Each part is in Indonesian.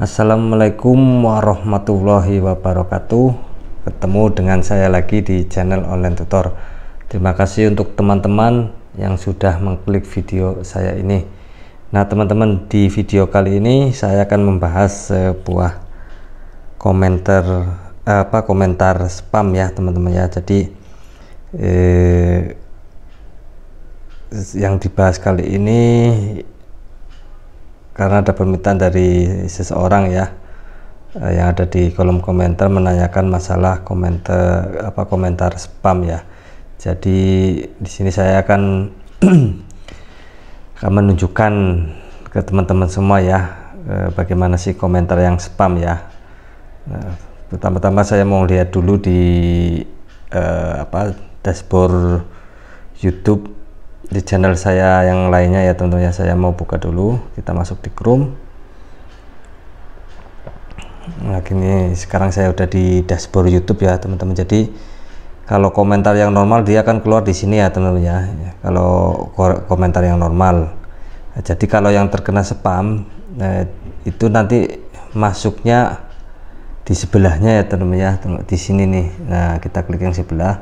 Assalamualaikum warahmatullahi wabarakatuh ketemu dengan saya lagi di channel online tutor terima kasih untuk teman-teman yang sudah mengklik video saya ini nah teman-teman di video kali ini saya akan membahas sebuah komentar apa komentar spam ya teman-teman ya jadi eh, yang dibahas kali ini karena ada permintaan dari seseorang ya eh, yang ada di kolom komentar menanyakan masalah komentar apa komentar spam ya. Jadi di sini saya akan akan menunjukkan ke teman-teman semua ya eh, bagaimana sih komentar yang spam ya. Nah, pertama-tama saya mau lihat dulu di eh, apa dashboard YouTube di channel saya yang lainnya ya tentunya saya mau buka dulu kita masuk di Chrome nah gini sekarang saya udah di dashboard YouTube ya teman-teman jadi kalau komentar yang normal dia akan keluar di sini ya teman-teman ya kalau komentar yang normal nah, jadi kalau yang terkena spam eh, itu nanti masuknya di sebelahnya ya teman-teman ya di sini nih nah kita klik yang sebelah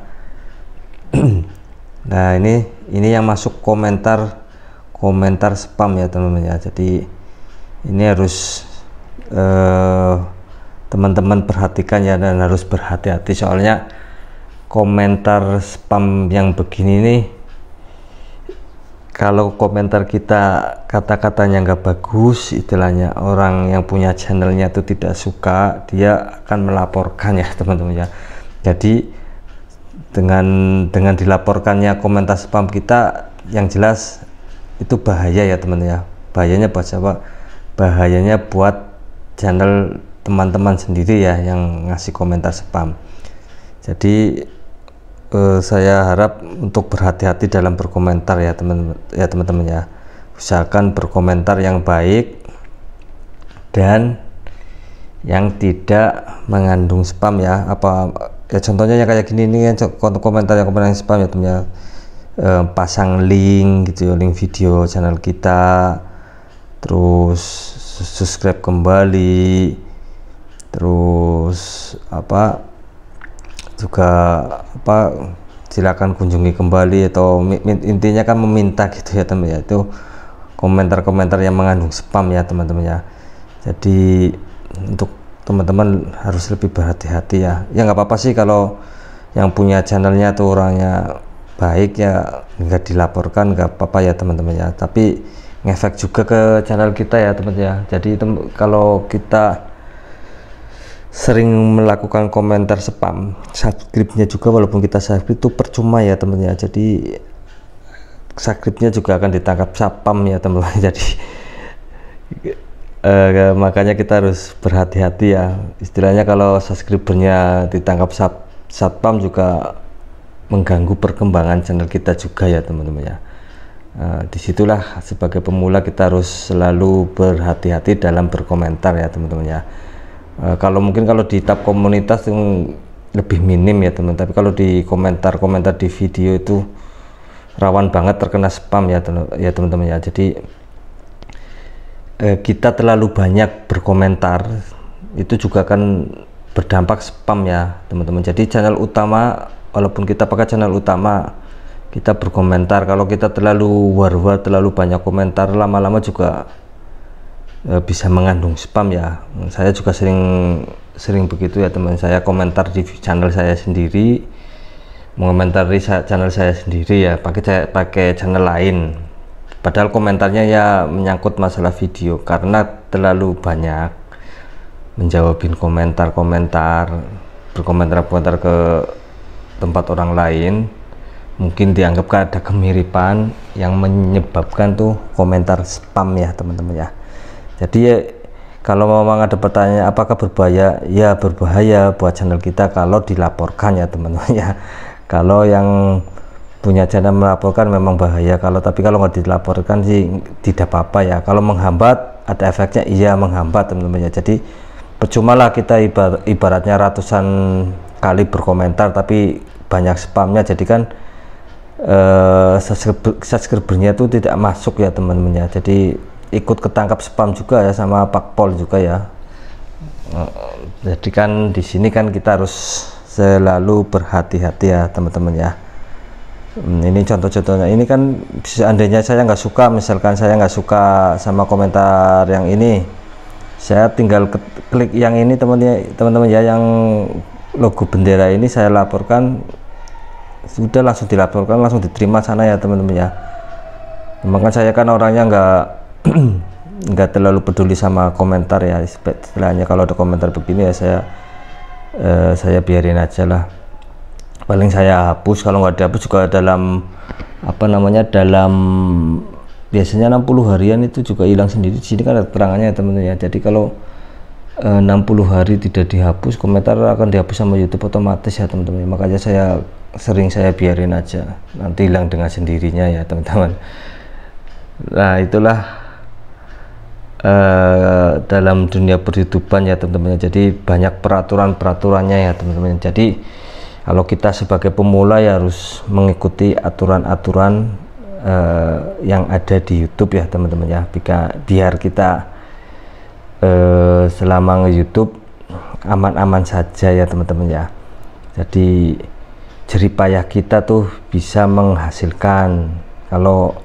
nah ini ini yang masuk komentar komentar spam ya teman-teman ya jadi ini harus eh, teman-teman eh, perhatikan ya dan harus berhati-hati soalnya komentar spam yang begini ini kalau komentar kita kata-katanya nggak bagus istilahnya orang yang punya channelnya itu tidak suka dia akan melaporkan ya teman-teman ya jadi dengan dengan dilaporkannya komentar spam kita yang jelas itu bahaya ya teman ya bahayanya buat siapa bahayanya buat channel teman-teman sendiri ya yang ngasih komentar spam jadi eh, saya harap untuk berhati-hati dalam berkomentar ya teman ya teman-teman ya usahakan berkomentar yang baik dan yang tidak mengandung spam ya apa ya contohnya yang kayak gini nih kan komentar yang komentar yang spam ya temen ya e, eh, pasang link gitu ya, link video channel kita terus subscribe kembali terus apa juga apa silakan kunjungi kembali atau intinya kan meminta gitu ya teman ya itu komentar-komentar yang mengandung spam ya teman-teman ya jadi untuk teman-teman harus lebih berhati-hati ya ya nggak apa-apa sih kalau yang punya channelnya atau orangnya baik ya nggak dilaporkan nggak apa-apa ya teman-teman ya tapi ngefek juga ke channel kita ya teman teman ya jadi tem kalau kita sering melakukan komentar spam subscribe-nya juga walaupun kita subscribe itu percuma ya teman teman ya jadi subscribe-nya juga akan ditangkap spam ya teman-teman jadi Uh, makanya kita harus berhati-hati ya istilahnya kalau subscribernya ditangkap sat satpam juga mengganggu perkembangan channel kita juga ya teman-teman ya uh, disitulah sebagai pemula kita harus selalu berhati-hati dalam berkomentar ya teman-teman ya uh, kalau mungkin kalau di tab komunitas yang lebih minim ya teman tapi kalau di komentar-komentar di video itu rawan banget terkena spam ya teman ya, teman-teman ya jadi eh, kita terlalu banyak berkomentar itu juga akan berdampak spam ya teman-teman jadi channel utama walaupun kita pakai channel utama kita berkomentar kalau kita terlalu war-war terlalu banyak komentar lama-lama juga e, bisa mengandung spam ya saya juga sering sering begitu ya teman saya komentar di channel saya sendiri mengomentari channel saya sendiri ya pakai pakai channel lain padahal komentarnya ya menyangkut masalah video karena terlalu banyak menjawabin komentar-komentar berkomentar-komentar ke tempat orang lain mungkin dianggap ada kemiripan yang menyebabkan tuh komentar spam ya teman-teman ya jadi ya, kalau memang ada pertanyaan apakah berbahaya ya berbahaya buat channel kita kalau dilaporkan ya teman-teman ya kalau yang punya jana melaporkan memang bahaya kalau tapi kalau nggak dilaporkan sih tidak apa-apa ya kalau menghambat ada efeknya iya menghambat teman-teman ya jadi percumalah kita ibar, ibaratnya ratusan kali berkomentar tapi banyak spamnya jadi kan eh, subscriber, subscribernya itu tidak masuk ya teman-teman ya jadi ikut ketangkap spam juga ya sama pak pol juga ya jadi kan di sini kan kita harus selalu berhati-hati ya teman-teman ya Hmm, ini contoh-contohnya. Ini kan seandainya saya nggak suka, misalkan saya nggak suka sama komentar yang ini, saya tinggal klik yang ini ya, teman-teman ya yang logo bendera ini saya laporkan sudah langsung dilaporkan langsung diterima sana ya teman-teman ya. kan saya kan orangnya nggak nggak terlalu peduli sama komentar ya. setelahnya kalau ada komentar begini ya saya eh, saya biarin aja lah paling saya hapus kalau nggak dihapus juga dalam apa namanya dalam biasanya 60 harian itu juga hilang sendiri di sini kan ada keterangannya ya teman-teman ya jadi kalau e, eh, 60 hari tidak dihapus komentar akan dihapus sama YouTube otomatis ya teman-teman makanya saya sering saya biarin aja nanti hilang dengan sendirinya ya teman-teman nah itulah Uh, dalam dunia perhidupan ya teman-teman jadi banyak peraturan peraturannya ya teman-teman jadi kalau kita sebagai pemula ya harus mengikuti aturan-aturan uh, yang ada di YouTube ya teman-teman ya Bika, biar kita uh, selama nge YouTube aman-aman saja ya teman-teman ya jadi jeripayah kita tuh bisa menghasilkan kalau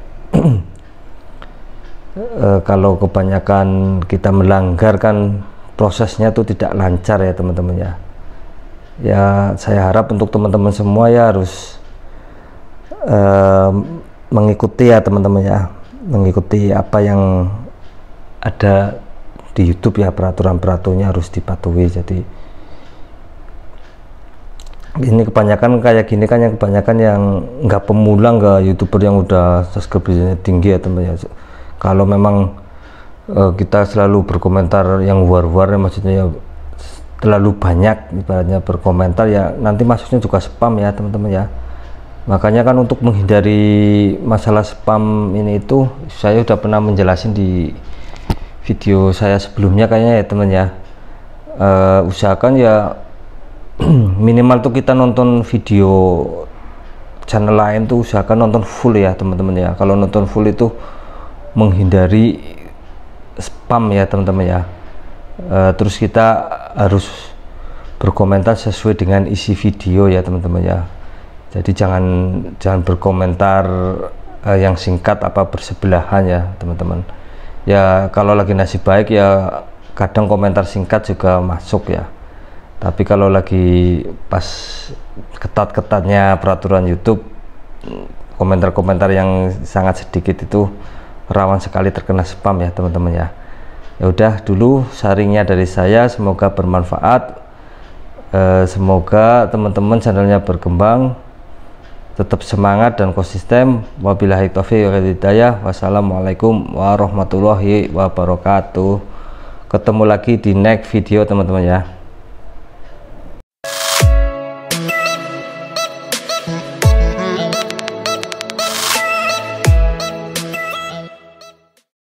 e, kalau kebanyakan kita melanggar kan prosesnya tuh tidak lancar ya teman-teman ya ya saya harap untuk teman-teman semua ya harus uh, mengikuti ya teman-teman ya mengikuti apa yang ada di YouTube ya peraturan peraturannya harus dipatuhi jadi ini kebanyakan kayak gini kan yang kebanyakan yang nggak pemula nggak youtuber yang udah subscribernya tinggi ya teman ya kalau memang uh, kita selalu berkomentar yang war-war ya, maksudnya ya terlalu banyak ibaratnya berkomentar ya nanti masuknya juga spam ya teman-teman ya makanya kan untuk menghindari masalah spam ini itu saya sudah pernah menjelaskan di video saya sebelumnya kayaknya ya teman ya uh, usahakan ya minimal tuh kita nonton video channel lain tuh usahakan nonton full ya teman-teman ya kalau nonton full itu menghindari spam ya teman-teman ya Eh, terus kita harus berkomentar sesuai dengan isi video ya teman-teman ya jadi jangan jangan berkomentar uh, yang singkat apa bersebelahan ya teman-teman ya kalau lagi nasib baik ya kadang komentar singkat juga masuk ya tapi kalau lagi pas ketat-ketatnya peraturan YouTube komentar-komentar yang sangat sedikit itu rawan sekali terkena spam ya teman-teman ya ya udah dulu sharingnya dari saya semoga bermanfaat e, semoga teman-teman channelnya berkembang tetap semangat dan konsisten wabillahi taufiq hidayah wassalamualaikum warahmatullahi wabarakatuh ketemu lagi di next video teman-teman ya